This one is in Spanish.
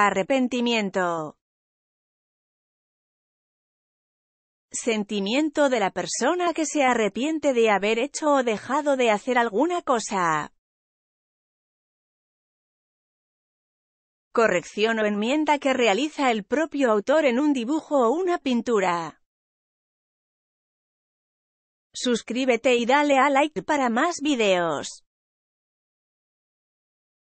Arrepentimiento. Sentimiento de la persona que se arrepiente de haber hecho o dejado de hacer alguna cosa. Corrección o enmienda que realiza el propio autor en un dibujo o una pintura. Suscríbete y dale a like para más videos.